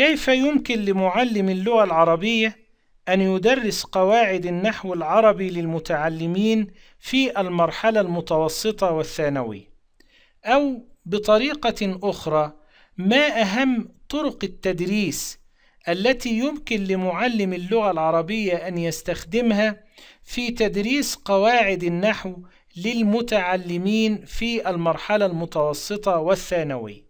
كيف يمكن لمعلم اللغة العربية أن يدرس قواعد النحو العربي للمتعلمين في المرحلة المتوسطة والثانوي؟ أو بطريقة أخرى ما أهم طرق التدريس التي يمكن لمعلم اللغة العربية أن يستخدمها في تدريس قواعد النحو للمتعلمين في المرحلة المتوسطة والثانوي؟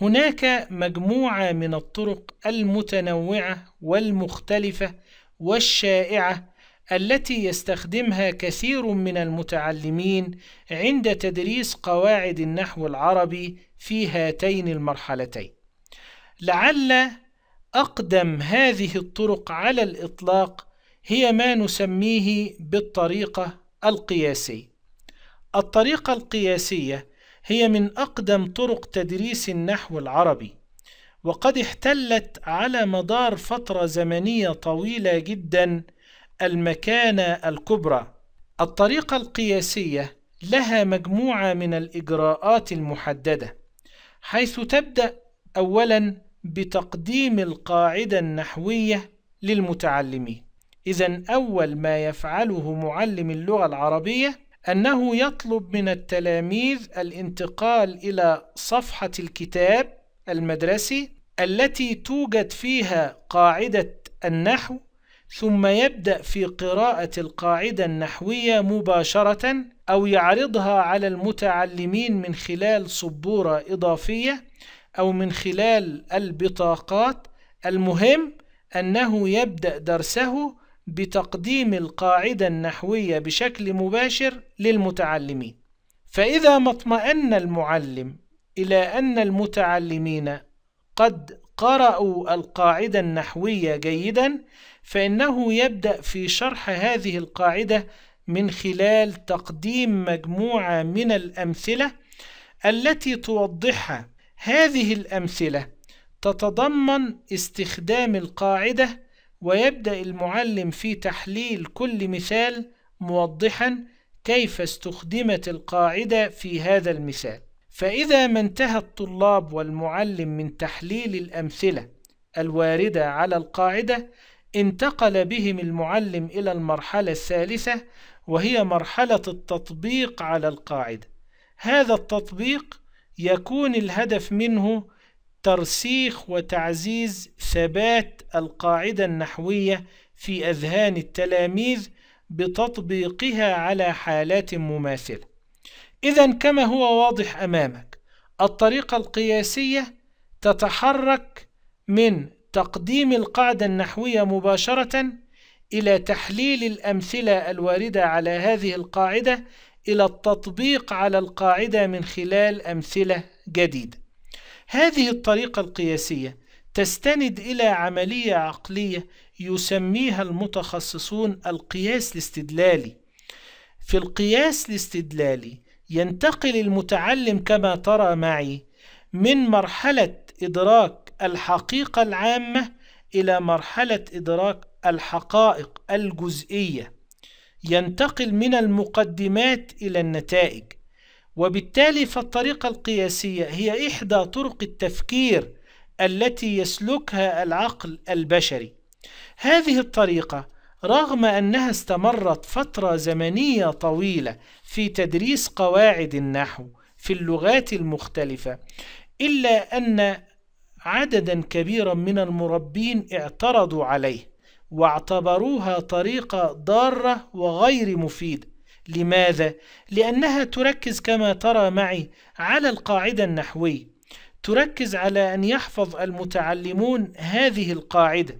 هناك مجموعة من الطرق المتنوعة والمختلفة والشائعة التي يستخدمها كثير من المتعلمين عند تدريس قواعد النحو العربي في هاتين المرحلتين لعل أقدم هذه الطرق على الإطلاق هي ما نسميه بالطريقة القياسية الطريقة القياسية هي من أقدم طرق تدريس النحو العربي وقد احتلت على مدار فترة زمنية طويلة جدا المكانة الكبرى الطريقة القياسية لها مجموعة من الإجراءات المحددة حيث تبدأ أولا بتقديم القاعدة النحوية للمتعلمين إذا أول ما يفعله معلم اللغة العربية أنه يطلب من التلاميذ الانتقال إلى صفحة الكتاب المدرسي التي توجد فيها قاعدة النحو ثم يبدأ في قراءة القاعدة النحوية مباشرة أو يعرضها على المتعلمين من خلال سبورة إضافية أو من خلال البطاقات المهم أنه يبدأ درسه بتقديم القاعدة النحوية بشكل مباشر للمتعلمين فإذا مطمئن اطمأن المعلم إلى أن المتعلمين قد قرأوا القاعدة النحوية جيدا فإنه يبدأ في شرح هذه القاعدة من خلال تقديم مجموعة من الأمثلة التي توضحها هذه الأمثلة تتضمن استخدام القاعدة ويبدأ المعلم في تحليل كل مثال موضحا كيف استخدمت القاعدة في هذا المثال فإذا ما انتهى الطلاب والمعلم من تحليل الأمثلة الواردة على القاعدة انتقل بهم المعلم إلى المرحلة الثالثة وهي مرحلة التطبيق على القاعدة هذا التطبيق يكون الهدف منه ترسيخ وتعزيز ثبات القاعدة النحوية في أذهان التلاميذ بتطبيقها على حالات مماثلة. إذا كما هو واضح أمامك، الطريقة القياسية تتحرك من تقديم القاعدة النحوية مباشرة إلى تحليل الأمثلة الواردة على هذه القاعدة إلى التطبيق على القاعدة من خلال أمثلة جديدة. هذه الطريقة القياسية تستند إلى عملية عقلية يسميها المتخصصون القياس الاستدلالي في القياس الاستدلالي ينتقل المتعلم كما ترى معي من مرحلة إدراك الحقيقة العامة إلى مرحلة إدراك الحقائق الجزئية ينتقل من المقدمات إلى النتائج وبالتالي فالطريقة القياسية هي إحدى طرق التفكير التي يسلكها العقل البشري هذه الطريقة رغم أنها استمرت فترة زمنية طويلة في تدريس قواعد النحو في اللغات المختلفة إلا أن عددا كبيرا من المربين اعترضوا عليه واعتبروها طريقة ضارة وغير مفيدة لماذا؟ لأنها تركز كما ترى معي على القاعدة النحوية تركز على أن يحفظ المتعلمون هذه القاعدة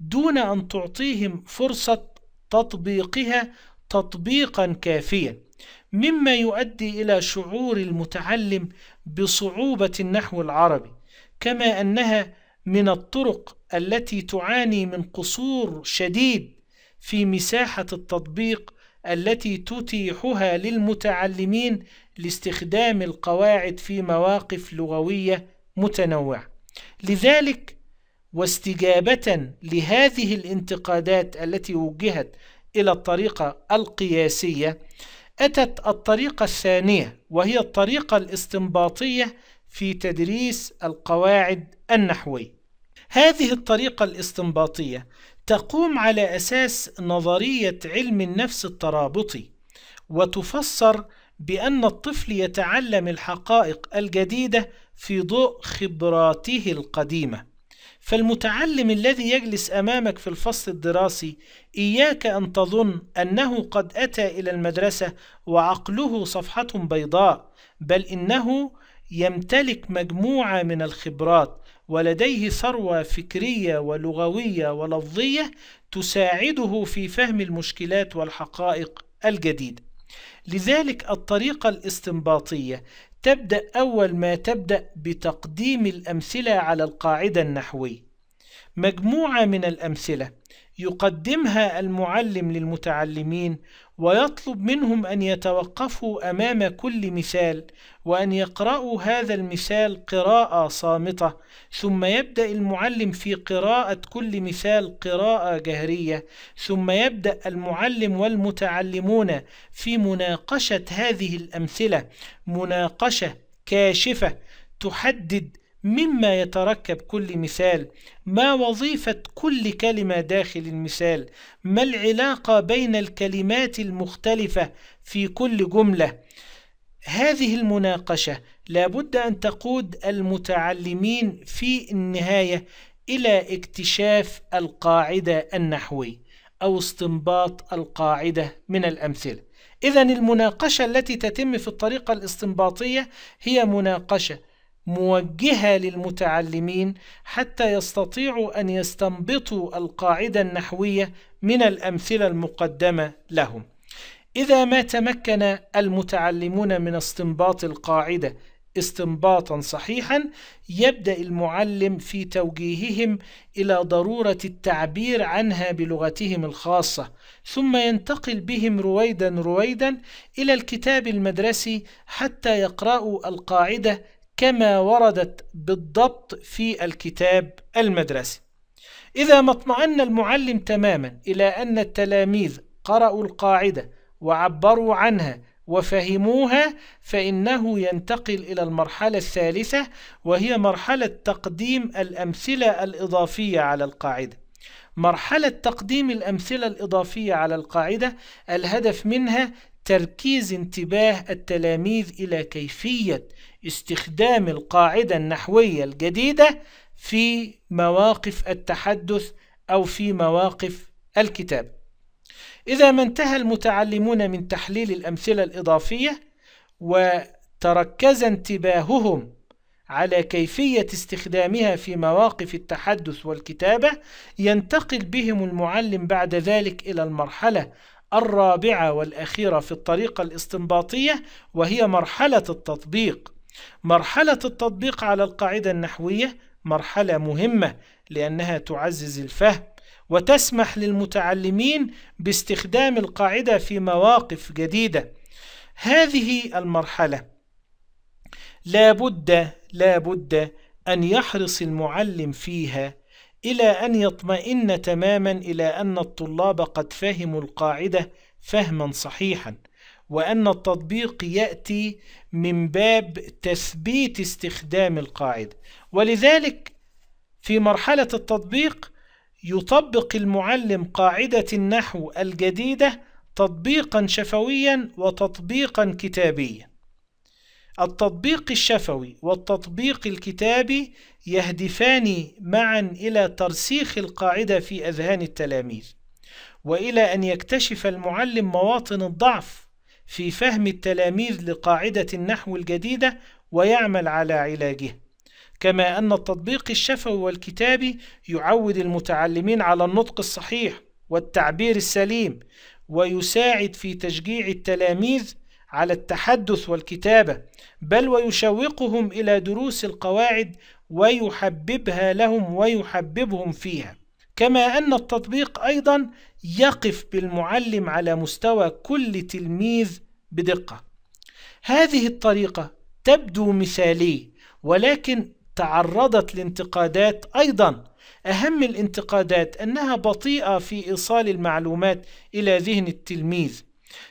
دون أن تعطيهم فرصة تطبيقها تطبيقا كافيا مما يؤدي إلى شعور المتعلم بصعوبة النحو العربي كما أنها من الطرق التي تعاني من قصور شديد في مساحة التطبيق التي تتيحها للمتعلمين لاستخدام القواعد في مواقف لغوية متنوعة لذلك واستجابة لهذه الانتقادات التي وجهت إلى الطريقة القياسية أتت الطريقة الثانية وهي الطريقة الاستنباطية في تدريس القواعد النحوية هذه الطريقة الاستنباطية تقوم على أساس نظرية علم النفس الترابطي وتفسر بأن الطفل يتعلم الحقائق الجديدة في ضوء خبراته القديمة فالمتعلم الذي يجلس أمامك في الفصل الدراسي إياك أن تظن أنه قد أتى إلى المدرسة وعقله صفحة بيضاء بل إنه يمتلك مجموعة من الخبرات ولديه ثروة فكرية ولغوية ولفظية تساعده في فهم المشكلات والحقائق الجديدة. لذلك الطريقة الاستنباطية تبدأ أول ما تبدأ بتقديم الأمثلة على القاعدة النحوية. مجموعة من الأمثلة يقدمها المعلم للمتعلمين ويطلب منهم أن يتوقفوا أمام كل مثال وأن يقرأوا هذا المثال قراءة صامتة ثم يبدأ المعلم في قراءة كل مثال قراءة جهرية ثم يبدأ المعلم والمتعلمون في مناقشة هذه الأمثلة مناقشة كاشفة تحدد مما يتركب كل مثال ما وظيفة كل كلمة داخل المثال ما العلاقة بين الكلمات المختلفة في كل جملة هذه المناقشة لابد أن تقود المتعلمين في النهاية إلى اكتشاف القاعدة النحوية أو استنباط القاعدة من الأمثلة إذا المناقشة التي تتم في الطريقة الاستنباطية هي مناقشة موجهة للمتعلمين حتى يستطيعوا أن يستنبطوا القاعدة النحوية من الأمثلة المقدمة لهم. إذا ما تمكن المتعلمون من استنباط القاعدة استنباطا صحيحا يبدأ المعلم في توجيههم إلى ضرورة التعبير عنها بلغتهم الخاصة ثم ينتقل بهم رويدا رويدا إلى الكتاب المدرسي حتى يقرأوا القاعدة كما وردت بالضبط في الكتاب المدرسي إذا ما اطمأن المعلم تماما إلى أن التلاميذ قرأوا القاعدة وعبروا عنها وفهموها فإنه ينتقل إلى المرحلة الثالثة وهي مرحلة تقديم الأمثلة الإضافية على القاعدة مرحلة تقديم الأمثلة الإضافية على القاعدة الهدف منها تركيز انتباه التلاميذ إلى كيفية استخدام القاعدة النحوية الجديدة في مواقف التحدث أو في مواقف الكتاب إذا ما انتهى المتعلمون من تحليل الأمثلة الإضافية وتركز انتباههم على كيفية استخدامها في مواقف التحدث والكتابة ينتقل بهم المعلم بعد ذلك إلى المرحلة الرابعة والأخيرة في الطريقة الاستنباطية وهي مرحلة التطبيق مرحلة التطبيق على القاعدة النحوية مرحلة مهمة لأنها تعزز الفهم وتسمح للمتعلمين باستخدام القاعدة في مواقف جديدة هذه المرحلة لا بد لا بد أن يحرص المعلم فيها إلى أن يطمئن تماما إلى أن الطلاب قد فهموا القاعدة فهما صحيحا وأن التطبيق يأتي من باب تثبيت استخدام القاعدة ولذلك في مرحلة التطبيق يطبق المعلم قاعدة النحو الجديدة تطبيقا شفويا وتطبيقا كتابيا التطبيق الشفوي والتطبيق الكتابي يهدفان معا إلى ترسيخ القاعدة في أذهان التلاميذ وإلى أن يكتشف المعلم مواطن الضعف في فهم التلاميذ لقاعدة النحو الجديدة ويعمل على علاجه كما أن التطبيق الشفوي والكتابي يعود المتعلمين على النطق الصحيح والتعبير السليم ويساعد في تشجيع التلاميذ على التحدث والكتابة بل ويشوقهم إلى دروس القواعد ويحببها لهم ويحببهم فيها كما أن التطبيق أيضا يقف بالمعلم على مستوى كل تلميذ بدقة هذه الطريقة تبدو مثالية ولكن تعرضت لانتقادات أيضا أهم الانتقادات أنها بطيئة في إيصال المعلومات إلى ذهن التلميذ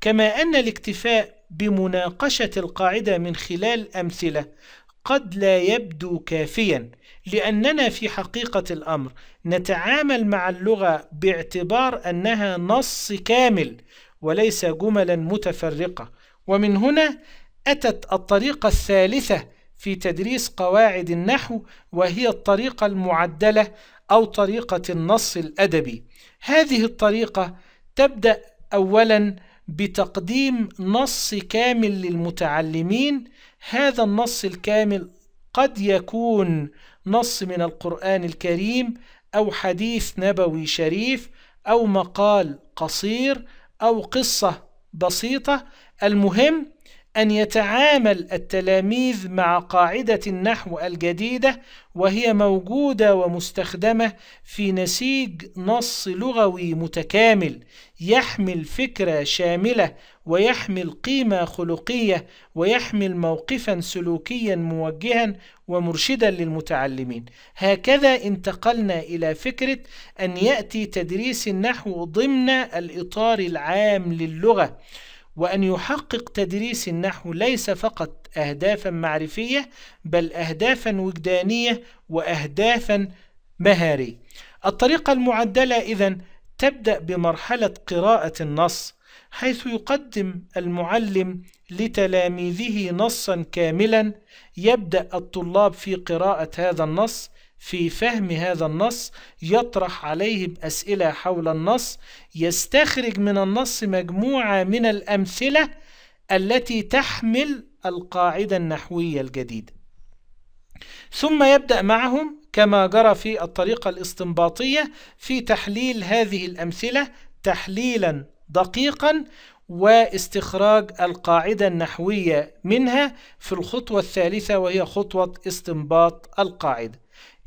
كما أن الاكتفاء بمناقشة القاعدة من خلال أمثلة قد لا يبدو كافيا لأننا في حقيقة الأمر نتعامل مع اللغة باعتبار أنها نص كامل وليس جملا متفرقة ومن هنا أتت الطريقة الثالثة في تدريس قواعد النحو وهي الطريقة المعدلة أو طريقة النص الأدبي هذه الطريقة تبدأ أولا بتقديم نص كامل للمتعلمين هذا النص الكامل قد يكون نص من القرآن الكريم أو حديث نبوي شريف أو مقال قصير أو قصة بسيطة المهم أن يتعامل التلاميذ مع قاعدة النحو الجديدة وهي موجودة ومستخدمة في نسيج نص لغوي متكامل يحمل فكرة شاملة ويحمل قيمة خلقية ويحمل موقفا سلوكيا موجها ومرشدا للمتعلمين هكذا انتقلنا إلى فكرة أن يأتي تدريس النحو ضمن الإطار العام للغة وأن يحقق تدريس النحو ليس فقط أهدافا معرفية بل أهدافا وجدانية وأهدافا مهارية الطريقة المعدلة إذا تبدأ بمرحلة قراءة النص حيث يقدم المعلم لتلاميذه نصا كاملا يبدأ الطلاب في قراءة هذا النص في فهم هذا النص يطرح عليهم أسئلة حول النص يستخرج من النص مجموعة من الأمثلة التي تحمل القاعدة النحوية الجديدة ثم يبدأ معهم كما جرى في الطريقة الاستنباطية في تحليل هذه الأمثلة تحليلا دقيقا واستخراج القاعدة النحوية منها في الخطوة الثالثة وهي خطوة استنباط القاعدة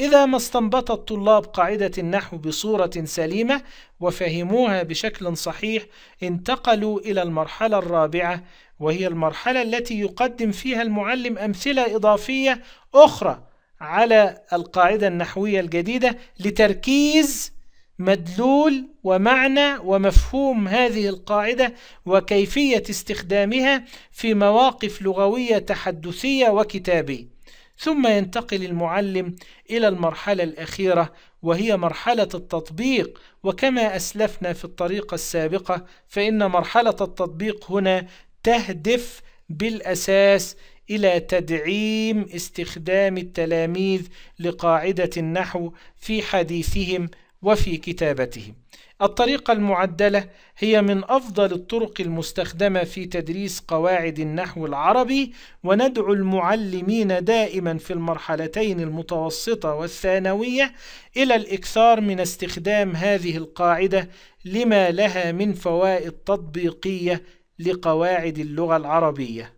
إذا ما استنبط الطلاب قاعدة النحو بصورة سليمة وفهموها بشكل صحيح انتقلوا إلى المرحلة الرابعة وهي المرحلة التي يقدم فيها المعلم أمثلة إضافية أخرى على القاعدة النحوية الجديدة لتركيز مدلول ومعنى ومفهوم هذه القاعدة وكيفية استخدامها في مواقف لغوية تحدثية وكتابية ثم ينتقل المعلم إلى المرحلة الأخيرة وهي مرحلة التطبيق وكما أسلفنا في الطريقة السابقة فإن مرحلة التطبيق هنا تهدف بالأساس إلى تدعيم استخدام التلاميذ لقاعدة النحو في حديثهم وفي كتابته الطريقة المعدلة هي من أفضل الطرق المستخدمة في تدريس قواعد النحو العربي وندعو المعلمين دائما في المرحلتين المتوسطة والثانوية إلى الإكثار من استخدام هذه القاعدة لما لها من فوائد تطبيقية لقواعد اللغة العربية